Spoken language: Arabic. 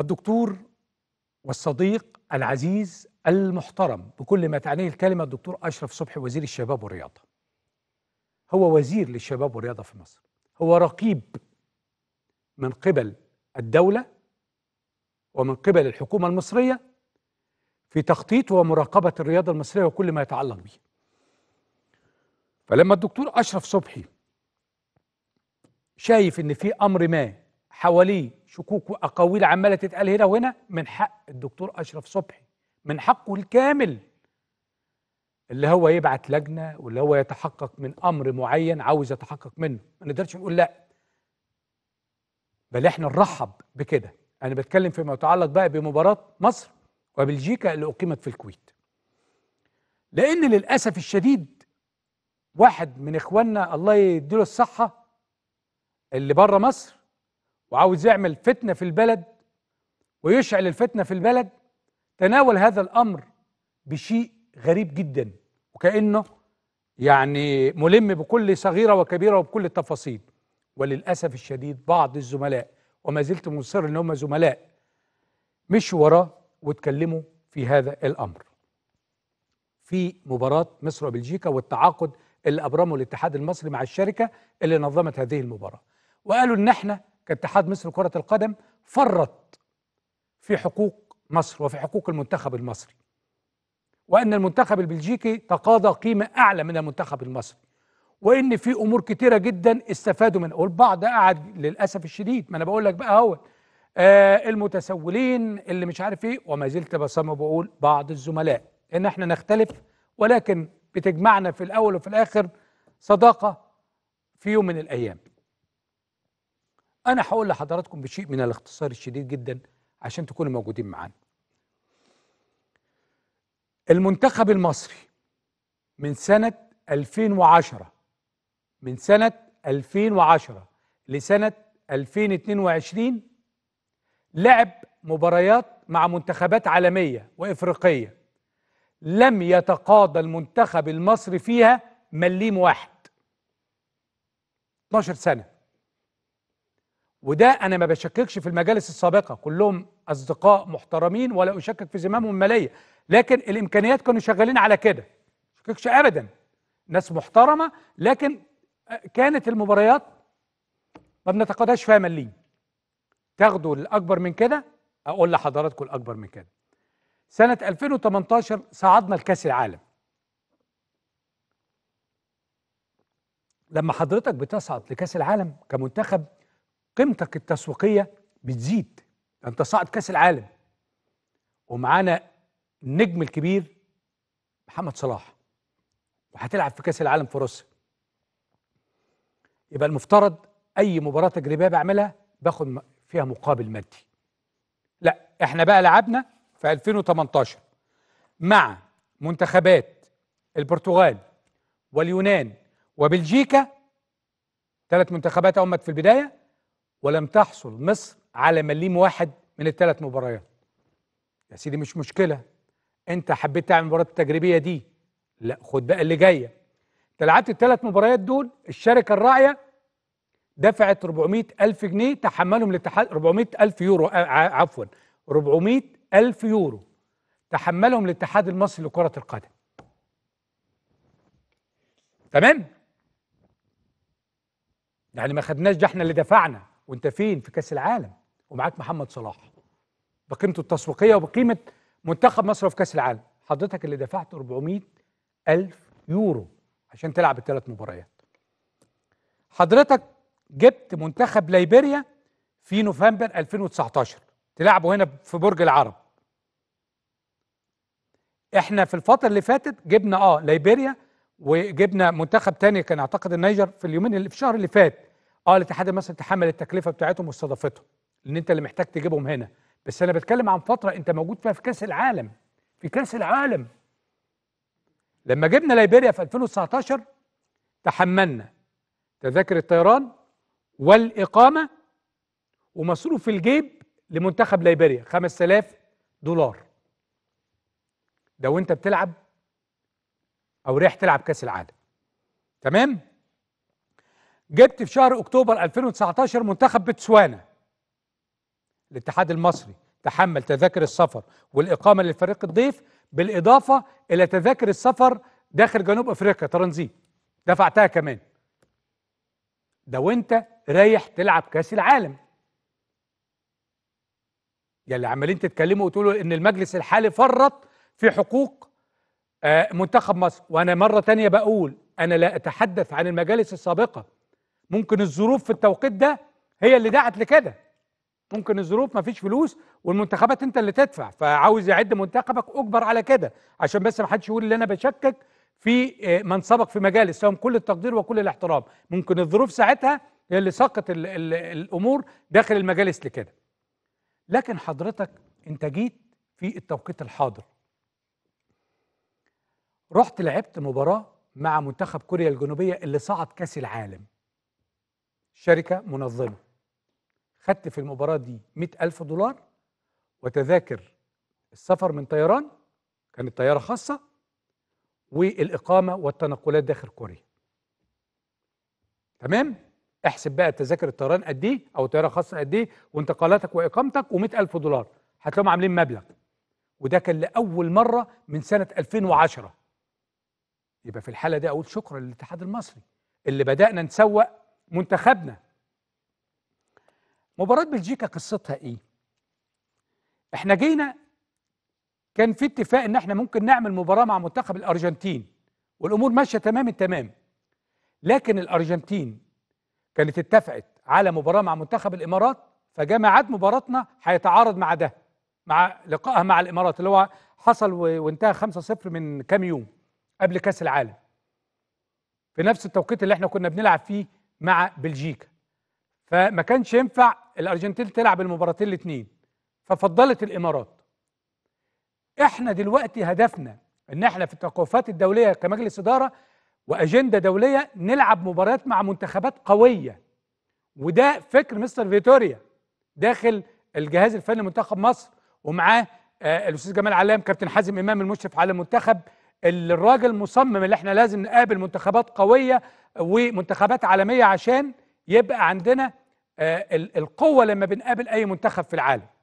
الدكتور والصديق العزيز المحترم بكل ما تعنيه الكلمة الدكتور أشرف صبحي وزير الشباب والرياضة هو وزير للشباب والرياضة في مصر هو رقيب من قبل الدولة ومن قبل الحكومة المصرية في تخطيط ومراقبة الرياضة المصرية وكل ما يتعلق به فلما الدكتور أشرف صبحي شايف إن في أمر ما حواليه شكوك واقاويل عماله تتقال هنا وهنا من حق الدكتور اشرف صبحي من حقه الكامل اللي هو يبعت لجنه واللي هو يتحقق من امر معين عاوز يتحقق منه ما نقدرش نقول لا بل احنا نرحب بكده انا بتكلم فيما يتعلق بقى بمباراه مصر وبلجيكا اللي اقيمت في الكويت لان للاسف الشديد واحد من اخواننا الله يديله الصحه اللي بره مصر وعاوز يعمل فتنه في البلد ويشعل الفتنه في البلد تناول هذا الامر بشيء غريب جدا وكانه يعني ملم بكل صغيره وكبيره وبكل التفاصيل وللاسف الشديد بعض الزملاء وما زلت مصر ان هم زملاء مشوا وراه واتكلموا في هذا الامر في مباراه مصر وبلجيكا والتعاقد اللي ابرمه الاتحاد المصري مع الشركه اللي نظمت هذه المباراه وقالوا ان احنا كاتحاد مصر كرة القدم فرط في حقوق مصر وفي حقوق المنتخب المصري وأن المنتخب البلجيكي تقاضى قيمة أعلى من المنتخب المصري وان في امور كتيره جدا استفادوا منها والبعض قعد للاسف الشديد ما انا بقول لك بقى اهو آه المتسولين اللي مش عارف ايه وما زلت بصمم بقول بعض الزملاء ان احنا نختلف ولكن بتجمعنا في الاول وفي الاخر صداقه في يوم من الايام أنا هقول لحضراتكم بشيء من الاختصار الشديد جدا عشان تكونوا موجودين معانا. المنتخب المصري من سنة 2010 من سنة 2010 لسنة 2022 لعب مباريات مع منتخبات عالمية وإفريقية لم يتقاضى المنتخب المصري فيها مليم واحد 12 سنة وده انا ما بشككش في المجالس السابقه كلهم اصدقاء محترمين ولا اشكك في زمامهم الماليه لكن الامكانيات كانوا شغالين على كده ما بشككش ابدا ناس محترمه لكن آه، كانت المباريات ما بنتقاضاش فيها مليين تاخدوا الاكبر من كده اقول لحضراتكم الاكبر من كده سنه 2018 صعدنا لكاس العالم لما حضرتك بتصعد لكاس العالم كمنتخب قيمتك التسويقيه بتزيد انت صاعد كاس العالم ومعانا النجم الكبير محمد صلاح وهتلعب في كاس العالم في روسيا يبقى المفترض اي مباراه تجريبيه بعملها باخد فيها مقابل مادي لا احنا بقى لعبنا في 2018 مع منتخبات البرتغال واليونان وبلجيكا ثلاث منتخبات أمت في البداية ولم تحصل مصر على مليم واحد من الثلاث مباريات يا سيدي مش مشكلة انت حبيت تعمل مباراة التجريبية دي لا خد بقى اللي جاية انت لعبت الثلاث مباريات دول الشركة الراعية دفعت 400 ألف جنيه تحملهم الاتحاد 400 ألف يورو آه، عفوا 400 ألف يورو تحملهم الاتحاد المصري لكرة القدم تمام يعني ما خدناش ده احنا اللي دفعنا وانت فين في كاس العالم ومعاك محمد صلاح بقيمته التسويقيه وبقيمه منتخب مصر في كاس العالم حضرتك اللي دفعت 400 ألف يورو عشان تلعب الثلاث مباريات حضرتك جبت منتخب ليبيريا في نوفمبر 2019 تلعبه هنا في برج العرب احنا في الفتره اللي فاتت جبنا اه ليبيريا وجبنا منتخب تاني كان اعتقد النيجر في اليومين اللي في الشهر اللي فات اه الاتحاد مثلا تحمل التكلفه بتاعتهم واستضافتهم لان انت اللي محتاج تجيبهم هنا بس انا بتكلم عن فتره انت موجود فيها في كاس العالم في كاس العالم لما جبنا ليبيريا في 2019 تحملنا تذاكر الطيران والاقامه ومصروف الجيب لمنتخب ليبيريا 5000 دولار ده وانت بتلعب او رايح تلعب كاس العالم تمام جبت في شهر اكتوبر 2019 منتخب بتسوانا الاتحاد المصري تحمل تذاكر السفر والاقامه للفريق الضيف بالاضافه الى تذاكر السفر داخل جنوب افريقيا ترانزيت دفعتها كمان ده وانت رايح تلعب كاس العالم يلي عمالين تتكلموا وتقولوا ان المجلس الحالي فرط في حقوق آه، منتخب مصر وانا مره تانية بقول انا لا اتحدث عن المجالس السابقه ممكن الظروف في التوقيت ده هي اللي دعت لكده ممكن الظروف مفيش فلوس والمنتخبات انت اللي تدفع فعاوز يعد منتخبك اجبر على كده عشان بس ما حدش يقول ان انا بشكك في آه، من سبق في مجالس لهم كل التقدير وكل الاحترام ممكن الظروف ساعتها هي اللي سقط الـ الـ الامور داخل المجالس لكده لكن حضرتك انت جيت في التوقيت الحاضر رحت لعبت مباراه مع منتخب كوريا الجنوبيه اللي صعد كاس العالم شركة منظمة خدت في المباراة دي مئة ألف دولار وتذاكر السفر من طيران كانت طيارة خاصة والإقامة والتنقلات داخل كوريا تمام احسب بقى تذاكر الطيران قد ايه او طياره خاصه قد ايه وانتقالاتك واقامتك و100000 دولار هتلاقيهم عاملين مبلغ وده كان لاول مره من سنه 2010 يبقى في الحاله دي اقول شكرا للاتحاد المصري اللي بدانا نسوق منتخبنا مباراة بلجيكا قصتها ايه؟ احنا جينا كان في اتفاق ان احنا ممكن نعمل مباراة مع منتخب الارجنتين والامور ماشية تمام التمام لكن الارجنتين كانت اتفقت على مباراة مع منتخب الامارات فجماعات مباراتنا هيتعارض مع ده مع لقائها مع الامارات اللي هو حصل وانتهى 5-0 من كام يوم قبل كاس العالم في نفس التوقيت اللي احنا كنا بنلعب فيه مع بلجيكا فما كانش ينفع الارجنتين تلعب المباراتين الاثنين ففضلت الامارات احنا دلوقتي هدفنا ان احنا في التوقفات الدوليه كمجلس اداره واجنده دوليه نلعب مباريات مع منتخبات قويه وده فكر مستر فيتوريا داخل الجهاز الفني منتخب مصر ومعاه آه، الاستاذ جمال علام كابتن حازم امام المشرف على المنتخب الراجل مصمم اللي احنا لازم نقابل منتخبات قويه ومنتخبات عالميه عشان يبقى عندنا آه، القوه لما بنقابل اي منتخب في العالم